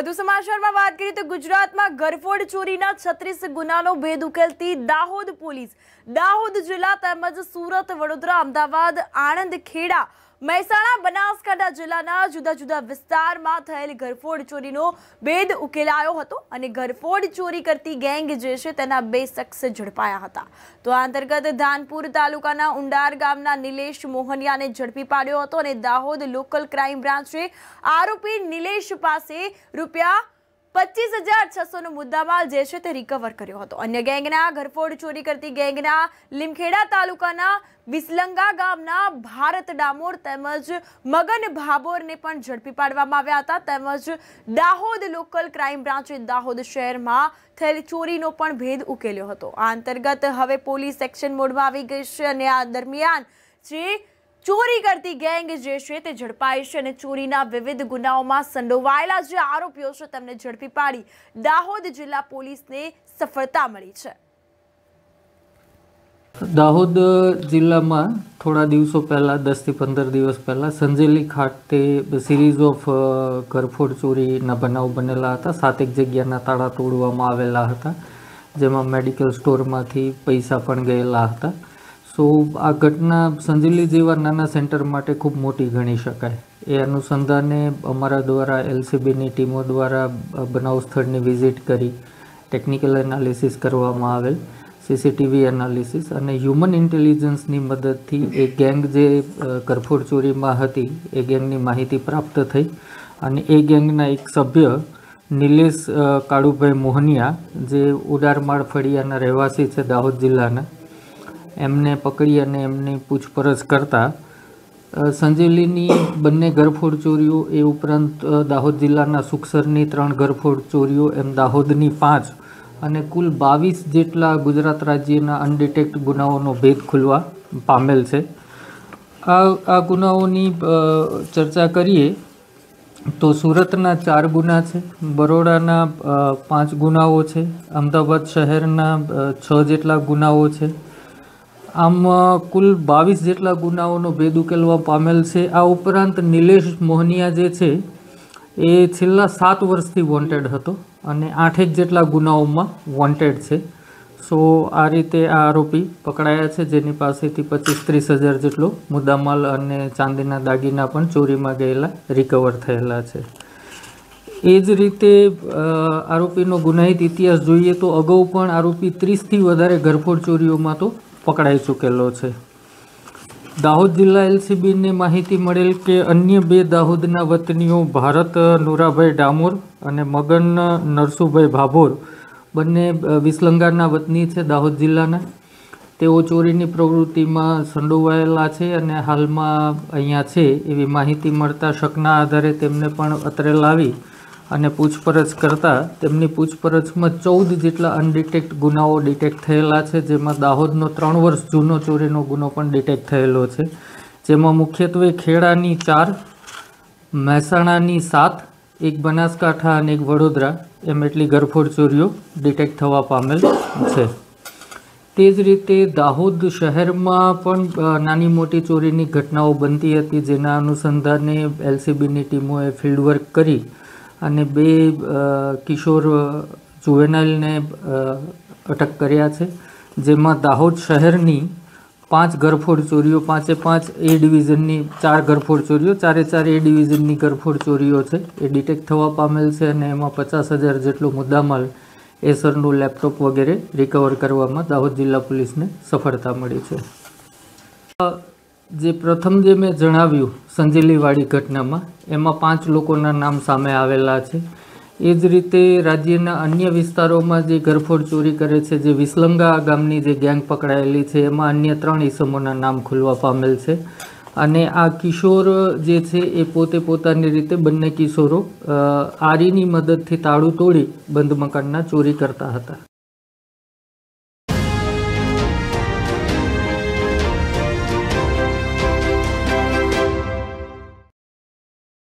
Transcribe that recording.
વધુ સમાચારમાં વાત કરીએ તો ગુજરાતમાં ગરફોડ ચોરીના છત્રીસ ગુનાનો ભેદ ઉકેલતી દાહોદ પોલીસ દાહોદ જિલ્લા તેમજ સુરત વડોદરા અમદાવાદ આણંદ ખેડા મહેસાણા બનાસકાંઠા જિલ્લાના જુદા જુદા વિસ્તારમાં થયેલ ઘરફોડ ચોરીનો ભેદ ઉકેલાયો હતો અને ઘરફોડ ચોરી કરતી ગેંગ જે છે તેના બે શખ્સ ઝડપાયા હતા તો આ અંતર્ગત ધાનપુર તાલુકાના ઉંડાર ગામના નિલેશ મોહનિયાને ઝડપી પાડ્યો હતો અને દાહોદ લોકલ ક્રાઇમ બ્રાન્ચે આરોપી નિલેશ પાસે રૂપિયા પચીસ હજાર છસોનો મુદ્દામાલ જે છે તે રિકવર કર્યો હતો અન્ય ગેંગના ઘરફોડ ચોરી કરતી ગેંગના લીમખેડા તાલુકાના વિસલંગા ગામના ભારત ડામોર તેમજ મગન ભાબોરને પણ ઝડપી પાડવામાં આવ્યા હતા તેમજ દાહોદ લોકલ ક્રાઇમ બ્રાન્ચે દાહોદ શહેરમાં થયેલી ચોરીનો પણ ભેદ ઉકેલ્યો હતો આ અંતર્ગત હવે પોલીસ એક્શન મોડમાં આવી ગઈ છે અને આ દરમિયાન શ્રી ચોરી કરતી ગેંગ જે છે તે ઝડપાઈ છે અને ચોરીના વિવિધ ગુનાઓમાં સંડોવાયેલા જે આરોપીઓ છે તેમને ઝડપી પાડી દાહોદ જિલ્લા પોલીસને સફળતા મળી છે દાહોદ જિલ્લામાં થોડા દિવસો પહેલાં દસથી પંદર દિવસ પહેલાં સંજેલી ખાતે સિરીઝ ઓફ કરફોડ ચોરીના બનાવ બનેલા હતા સાતેક જગ્યાના તાળા તોડવામાં આવેલા હતા જેમાં મેડિકલ સ્ટોરમાંથી પૈસા પણ ગયેલા હતા સો આ ઘટના સંજીવલી જેવા નાના સેન્ટર માટે ખૂબ મોટી ગણી શકાય એ અનુસંધાને અમારા દ્વારા એલસીબીની ટીમો દ્વારા બનાવ સ્થળની વિઝિટ કરી ટેકનિકલ એનાલિસિસ કરવામાં આવેલ સીસીટીવી એનાલિસિસ અને હ્યુમન ઇન્ટેલિજન્સની મદદથી એ ગેંગ જે કરફોડ ચોરીમાં હતી એ ગેંગની માહિતી પ્રાપ્ત થઈ અને એ ગેંગના એક સભ્ય નિલેશ કાળુભાઈ મોહનિયા જે ઉડારમાળ ફળિયાના રહેવાસી છે દાહોદ જિલ્લાના એમને પકડી અને એમની પૂછપરછ કરતા સંજેલીની બંને ઘરફોડ ચોરીઓ એ ઉપરાંત દાહોદ જિલ્લાના સુખસરની ત્રણ ઘરફોડ ચોરીઓ એમ દાહોદની પાંચ અને કુલ બાવીસ જેટલા ગુજરાત રાજ્યના અનડિટેક્ટ ગુનાઓનો ભેદ ખુલવા પામેલ છે આ આ ગુનાઓની ચર્ચા કરીએ તો સુરતના ચાર ગુના છે બરોડાના પાંચ ગુનાઓ છે અમદાવાદ શહેરના છ જેટલા ગુનાઓ છે આમ કુલ બાવીસ જેટલા ગુનાઓનો ભેદ ઉકેલવા પામેલ છે આ ઉપરાંત નિલેશ મોહનિયા જે છે એ છેલ્લા સાત વર્ષથી વોન્ટેડ હતો અને આઠેક જેટલા ગુનાઓમાં વોન્ટેડ છે સો આ રીતે આ આરોપી પકડાયા છે જેની પાસેથી પચીસ ત્રીસ હજાર જેટલો મુદ્દામાલ અને ચાંદીના દાગીના પણ ચોરીમાં ગયેલા રિકવર થયેલા છે એ જ રીતે આરોપીનો ગુનાહિત ઇતિહાસ જોઈએ તો અગાઉ પણ આરોપી ત્રીસથી વધારે ઘરફોડ ચોરીઓમાં તો પકડાઈ ચૂકેલો છે દાહોદ જિલ્લા એલસીબીને માહિતી મળેલ કે અન્ય બે દાહોદના વતનીઓ ભારત નુરાભાઈ ડામોર અને મગન નરસુભાઈ ભાભોર બંને વિસલંગાના વતની છે દાહોદ જિલ્લાના તેઓ ચોરીની પ્રવૃત્તિમાં સંડોવાયેલા છે અને હાલમાં અહીંયા છે એવી માહિતી મળતા શકના આધારે તેમને પણ અત્રે લાવી અને પૂછપરછ કરતાં તેમની પૂછપરછમાં ચૌદ જેટલા અનડિટેક્ટ ગુનાઓ ડિટેક્ટ થયેલા છે જેમાં દાહોદનો ત્રણ વર્ષ જૂનો ચોરીનો ગુનો પણ ડિટેક્ટ થયેલો છે જેમાં મુખ્યત્વે ખેડાની ચાર મહેસાણાની સાત એક બનાસકાંઠા અને એક વડોદરા એમ એટલી ગરફોડ ચોરીઓ ડિટેક્ટ થવા પામેલ છે તે જ રીતે દાહોદ શહેરમાં પણ નાની મોટી ચોરીની ઘટનાઓ બનતી હતી જેના અનુસંધાને એલસીબીની ટીમોએ ફિલ્ડ વર્ક કરી અને બે કિશોર જુવેનાઇલને અટક કર્યા છે જેમાં દાહોદ શહેરની પાંચ ગરફોડ ચોરીઓ પાંચે પાંચ એ ડિવિઝનની ચાર ગરફોડ ચોરીઓ ચારે ચાર એ ડિવિઝનની ગરફોડ ચોરીઓ છે એ ડિટેક્ટ થવા પામેલ છે અને એમાં પચાસ હજાર જેટલો મુદ્દામાલ એસરનું લેપટોપ વગેરે રિકવર કરવામાં દાહોદ જિલ્લા પોલીસને સફળતા મળી છે જે પ્રથમ જે મેં જણાવ્યું સંજેલીવાડી ઘટનામાં એમાં પાંચ લોકોના નામ સામે આવેલા છે એ જ રીતે રાજ્યના અન્ય વિસ્તારોમાં જે ગરફોડ ચોરી કરે છે જે વિસલંગા ગામની જે ગેંગ પકડાયેલી છે એમાં અન્ય ત્રણ ઈસમોના નામ ખુલવા પામેલ છે અને આ કિશોર જે છે એ પોતે પોતાની રીતે બંને કિશોરો આરીની મદદથી તાળું તોડી બંધ મકાનના ચોરી કરતા હતા